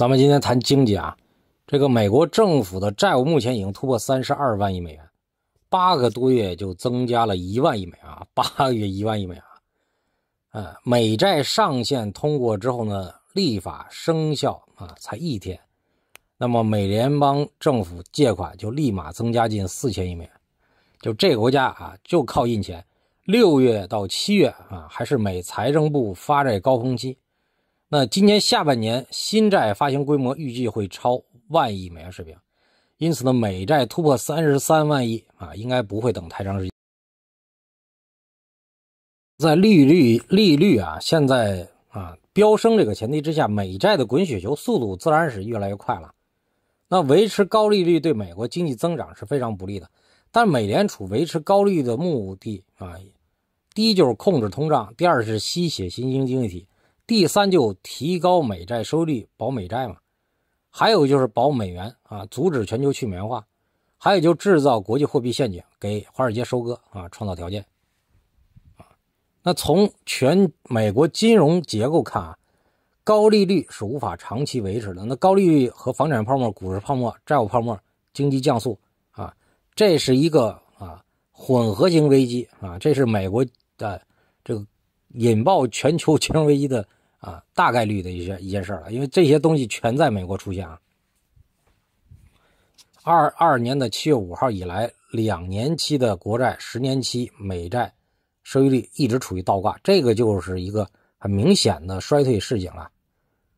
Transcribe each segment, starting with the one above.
咱们今天谈经济啊，这个美国政府的债务目前已经突破三十二万亿美元，八个多月就增加了一万亿美元啊，八个月一万亿美元啊，美债上限通过之后呢，立法生效啊，才一天，那么美联邦政府借款就立马增加近四千亿美元，就这个国家啊，就靠印钱，六月到七月啊，还是美财政部发债高峰期。那今年下半年新债发行规模预计会超万亿美元水平，因此呢，美债突破三十三万亿啊，应该不会等太长时间。在利率利率啊现在啊飙升这个前提之下，美债的滚雪球速度自然是越来越快了。那维持高利率对美国经济增长是非常不利的，但美联储维持高利率的目的啊，第一就是控制通胀，第二是吸血新兴经济体。第三，就提高美债收益率，保美债嘛；还有就是保美元啊，阻止全球去美元化；还有就制造国际货币陷阱，给华尔街收割啊创造条件。啊，那从全美国金融结构看啊，高利率是无法长期维持的。那高利率和房产泡沫、股市泡沫、债务泡沫、经济降速啊，这是一个啊混合型危机啊，这是美国的这个引爆全球金融危机的。啊，大概率的一些一件事了，因为这些东西全在美国出现啊。二二年的七月五号以来，两年期的国债、十年期美债收益率一直处于倒挂，这个就是一个很明显的衰退市井了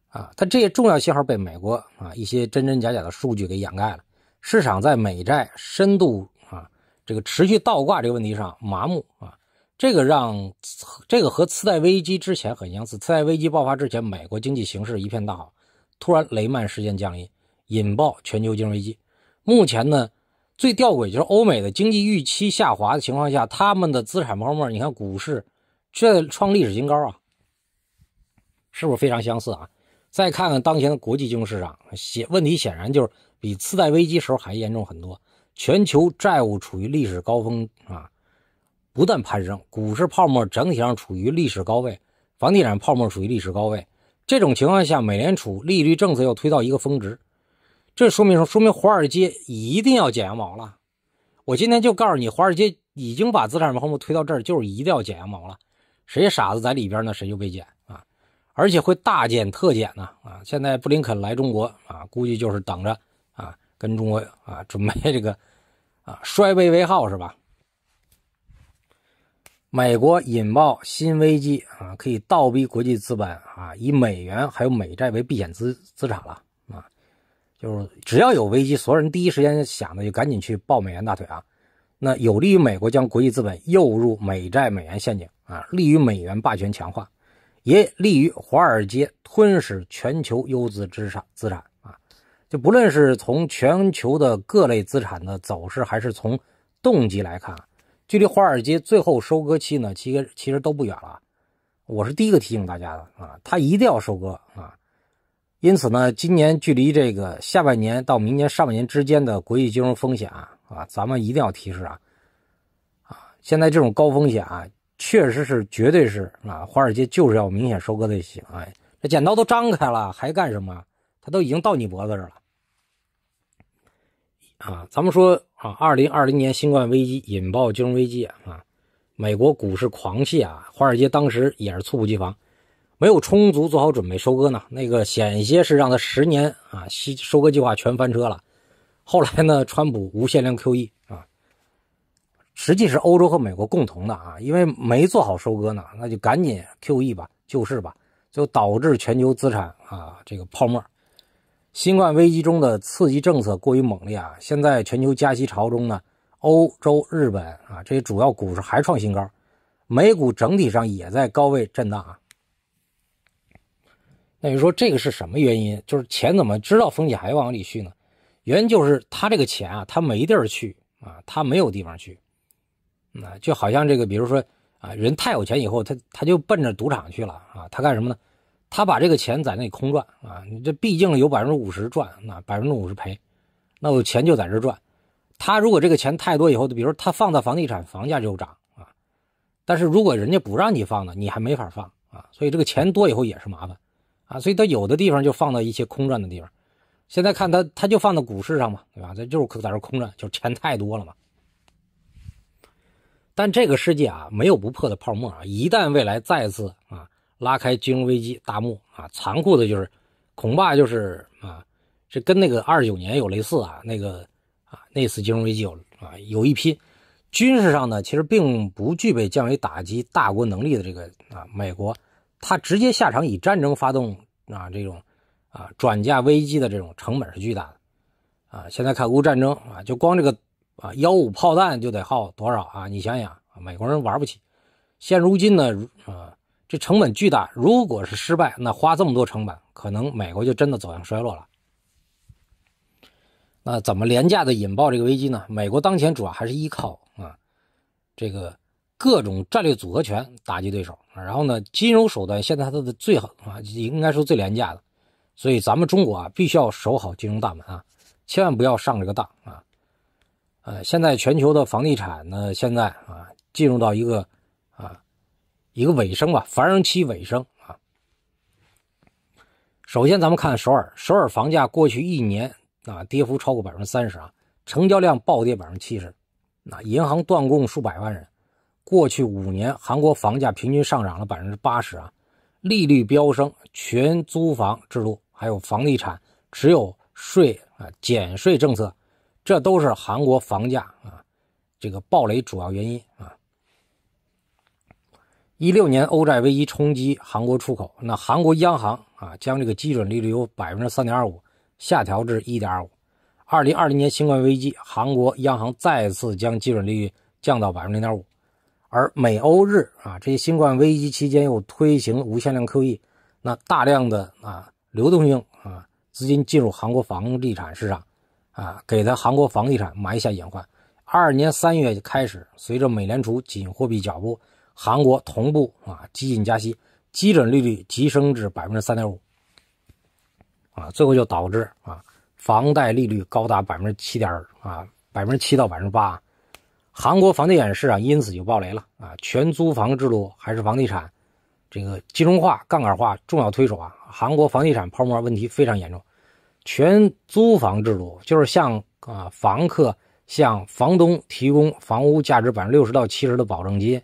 啊，它这些重要信号被美国啊一些真真假假的数据给掩盖了，市场在美债深度啊这个持续倒挂这个问题上麻木啊。这个让这个和次贷危机之前很相似。次贷危机爆发之前，美国经济形势一片大好，突然雷曼事件降临，引爆全球金融危机。目前呢，最吊诡就是欧美的经济预期下滑的情况下，他们的资产泡沫，你看股市却创历史新高啊，是不是非常相似啊？再看看当前的国际金融市场，显问题显然就是比次贷危机时候还严重很多，全球债务处于历史高峰啊。不断攀升，股市泡沫整体上处于历史高位，房地产泡沫处于历史高位。这种情况下，美联储利率政策要推到一个峰值，这说明什么？说明华尔街一定要剪羊毛了。我今天就告诉你，华尔街已经把资产泡沫推到这儿，就是一定要剪羊毛了。谁傻子在里边呢？谁就被剪啊！而且会大减特减呢！啊，现在布林肯来中国啊，估计就是等着啊，跟中国啊，准备这个啊，衰微为号是吧？美国引爆新危机啊，可以倒逼国际资本啊，以美元还有美债为避险资资产了啊，就是只要有危机，所有人第一时间想的就赶紧去抱美元大腿啊，那有利于美国将国际资本诱入美债美元陷阱啊，利于美元霸权强化，也利于华尔街吞噬全球优质资产资产啊，就不论是从全球的各类资产的走势，还是从动机来看。距离华尔街最后收割期呢，其实其实都不远了。我是第一个提醒大家的啊，它一定要收割啊。因此呢，今年距离这个下半年到明年上半年之间的国际金融风险啊啊，咱们一定要提示啊啊！现在这种高风险啊，确实是绝对是啊，华尔街就是要明显收割的一啊，这剪刀都张开了，还干什么？它都已经到你脖子这了。啊，咱们说啊，二零二零年新冠危机引爆金融危机啊，美国股市狂泻啊，华尔街当时也是猝不及防，没有充足做好准备收割呢，那个险些是让他十年啊，西，收割计划全翻车了。后来呢，川普无限量 QE 啊，实际是欧洲和美国共同的啊，因为没做好收割呢，那就赶紧 QE 吧，救市吧，就导致全球资产啊这个泡沫。新冠危机中的刺激政策过于猛烈啊！现在全球加息潮中呢，欧洲、日本啊这些主要股市还创新高，美股整体上也在高位震荡啊。那你说这个是什么原因？就是钱怎么知道风险还往里去呢？原因就是他这个钱啊，他没地儿去啊，他没有地方去。那就好像这个，比如说啊，人太有钱以后，他他就奔着赌场去了啊，他干什么呢？他把这个钱在那空转啊，你这毕竟有百分之五十赚，那百分之五十赔，那我钱就在这赚。他如果这个钱太多以后，比如他放到房地产，房价就涨啊。但是如果人家不让你放呢，你还没法放啊。所以这个钱多以后也是麻烦啊。所以他有的地方就放到一些空转的地方。现在看他他就放到股市上嘛，对吧？他就是可在这空转，就钱太多了嘛。但这个世界啊，没有不破的泡沫啊。一旦未来再次啊。拉开金融危机大幕啊，残酷的就是，恐怕就是啊，这跟那个二九年有类似啊，那个啊那次金融危机有啊有一拼。军事上呢，其实并不具备降维打击大国能力的这个啊，美国，他直接下场以战争发动啊这种啊转嫁危机的这种成本是巨大的啊。现在看乌战争啊，就光这个啊幺五炮弹就得耗多少啊？你想想，美国人玩不起。现如今呢，啊。这成本巨大，如果是失败，那花这么多成本，可能美国就真的走向衰落了。那怎么廉价的引爆这个危机呢？美国当前主要还是依靠啊，这个各种战略组合拳打击对手。然后呢，金融手段现在它的最啊，应该说最廉价的，所以咱们中国啊，必须要守好金融大门啊，千万不要上这个当啊。呃，现在全球的房地产呢，现在啊，进入到一个。一个尾声吧，繁荣期尾声啊。首先，咱们看首尔，首尔房价过去一年啊，跌幅超过百分之三十啊，成交量暴跌百分之七十，那银行断供数百万人。过去五年，韩国房价平均上涨了百分之八十啊，利率飙升，全租房制度，还有房地产持有税啊减税政策，这都是韩国房价啊这个暴雷主要原因啊。一六年欧债危机冲击韩国出口，那韩国央行啊将这个基准利率由百分之三点二五下调至一点二五。二零二零年新冠危机，韩国央行再次将基准利率降到百分之零点五。而美欧日啊这些新冠危机期间又推行无限量 QE，那大量的啊流动性啊资金进入韩国房地产市场，啊给他韩国房地产埋下隐患。二二年三月开始，随着美联储紧货币脚步。韩国同步啊，激进加息，基准利率急升至百分之三点五，啊，最后就导致啊，房贷利率高达百分之七点啊，百分之七到百分之八，韩国房地产市场因此就爆雷了啊！全租房制度还是房地产这个金融化、杠杆化重要推手啊！韩国房地产泡沫问题非常严重，全租房制度就是向啊房客向房东提供房屋价值百分之六十到七十的保证金。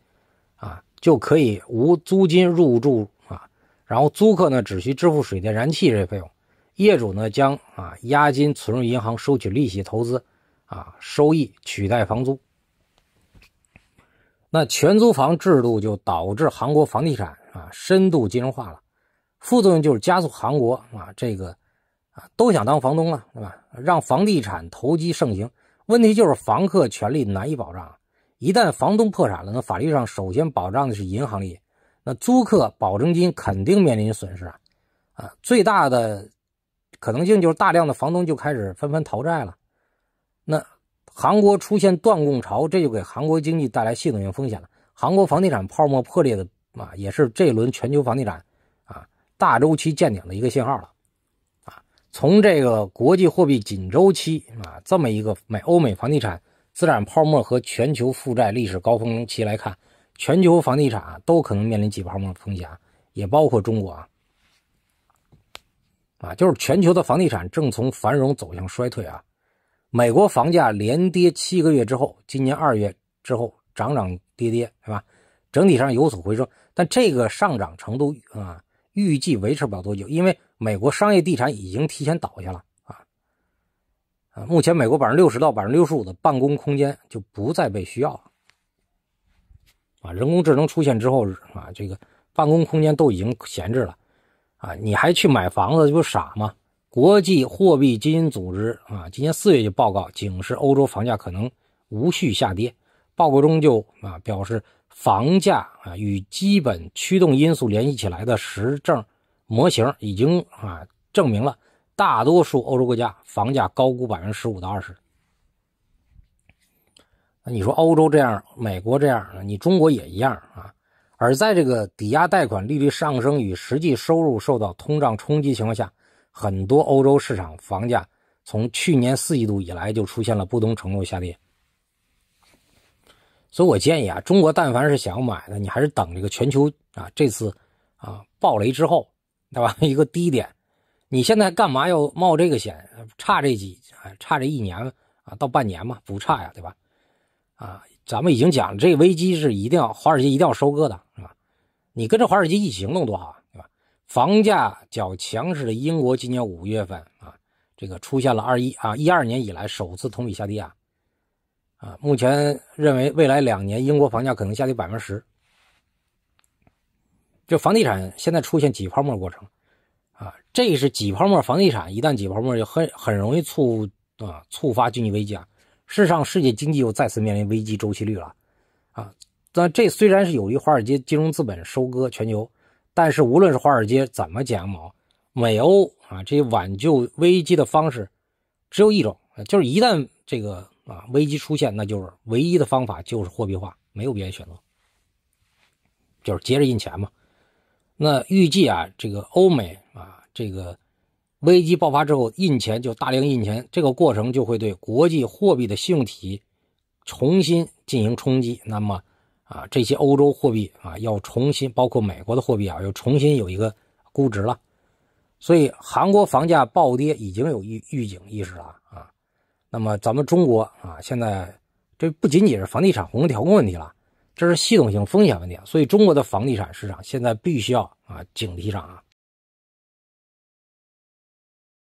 就可以无租金入住啊，然后租客呢只需支付水电燃气这些费用，业主呢将啊押金存入银行收取利息投资，啊收益取代房租。那全租房制度就导致韩国房地产啊深度金融化了，副作用就是加速韩国啊这个啊都想当房东了，对吧？让房地产投机盛行，问题就是房客权利难以保障。一旦房东破产了，那法律上首先保障的是银行利益，那租客保证金肯定面临损失啊！啊，最大的可能性就是大量的房东就开始纷纷逃债了，那韩国出现断供潮，这就给韩国经济带来系统性风险了。韩国房地产泡沫破裂的啊，也是这轮全球房地产啊大周期见顶的一个信号了，啊，从这个国际货币紧周期啊这么一个美欧美房地产。资产泡沫和全球负债历史高峰期来看，全球房地产都可能面临挤泡沫风险，也包括中国啊。啊，就是全球的房地产正从繁荣走向衰退啊。美国房价连跌七个月之后，今年二月之后涨涨跌跌，是吧？整体上有所回升，但这个上涨程度啊，预计维持不了多久，因为美国商业地产已经提前倒下了。目前，美国百分之六十到百分之六十五的办公空间就不再被需要了，啊，人工智能出现之后，啊，这个办公空间都已经闲置了，啊，你还去买房子，不傻吗？国际货币基金组织啊，今年四月就报告警示欧洲房价可能无序下跌，报告中就啊表示，房价啊与基本驱动因素联系起来的实证模型已经啊证明了。大多数欧洲国家房价高估百分之十五到二十。那你说欧洲这样，美国这样，你中国也一样啊？而在这个抵押贷款利率上升与实际收入受到通胀冲击情况下，很多欧洲市场房价从去年四季度以来就出现了不同程度下跌。所以，我建议啊，中国但凡是想买的，你还是等这个全球啊这次啊暴雷之后，对吧？一个低点。你现在干嘛要冒这个险？差这几，差这一年啊，到半年嘛，不差呀，对吧？啊，咱们已经讲，这危机是一定要，华尔街一定要收割的，是吧？你跟着华尔街一起行动多好啊，对吧？房价较强势的英国，今年五月份啊，这个出现了二一啊一二年以来首次同比下跌啊，啊，目前认为未来两年英国房价可能下跌百分之十。就房地产现在出现挤泡沫过程。这是挤泡沫房地产，一旦挤泡沫就很很容易促啊，触发经济危机啊。事实上，世界经济又再次面临危机周期率了啊。那这虽然是有利于华尔街金融资本收割全球，但是无论是华尔街怎么剪羊毛，美欧啊这些挽救危机的方式，只有一种，就是一旦这个啊危机出现，那就是唯一的方法就是货币化，没有别的选择，就是接着印钱嘛。那预计啊，这个欧美啊。这个危机爆发之后，印钱就大量印钱，这个过程就会对国际货币的信用体系重新进行冲击。那么，啊，这些欧洲货币啊，要重新包括美国的货币啊，要重新有一个估值了。所以，韩国房价暴跌已经有预预警意识了啊。那么，咱们中国啊，现在这不仅仅是房地产宏观调控问题了，这是系统性风险问题。所以，中国的房地产市场现在必须要啊警惕上啊。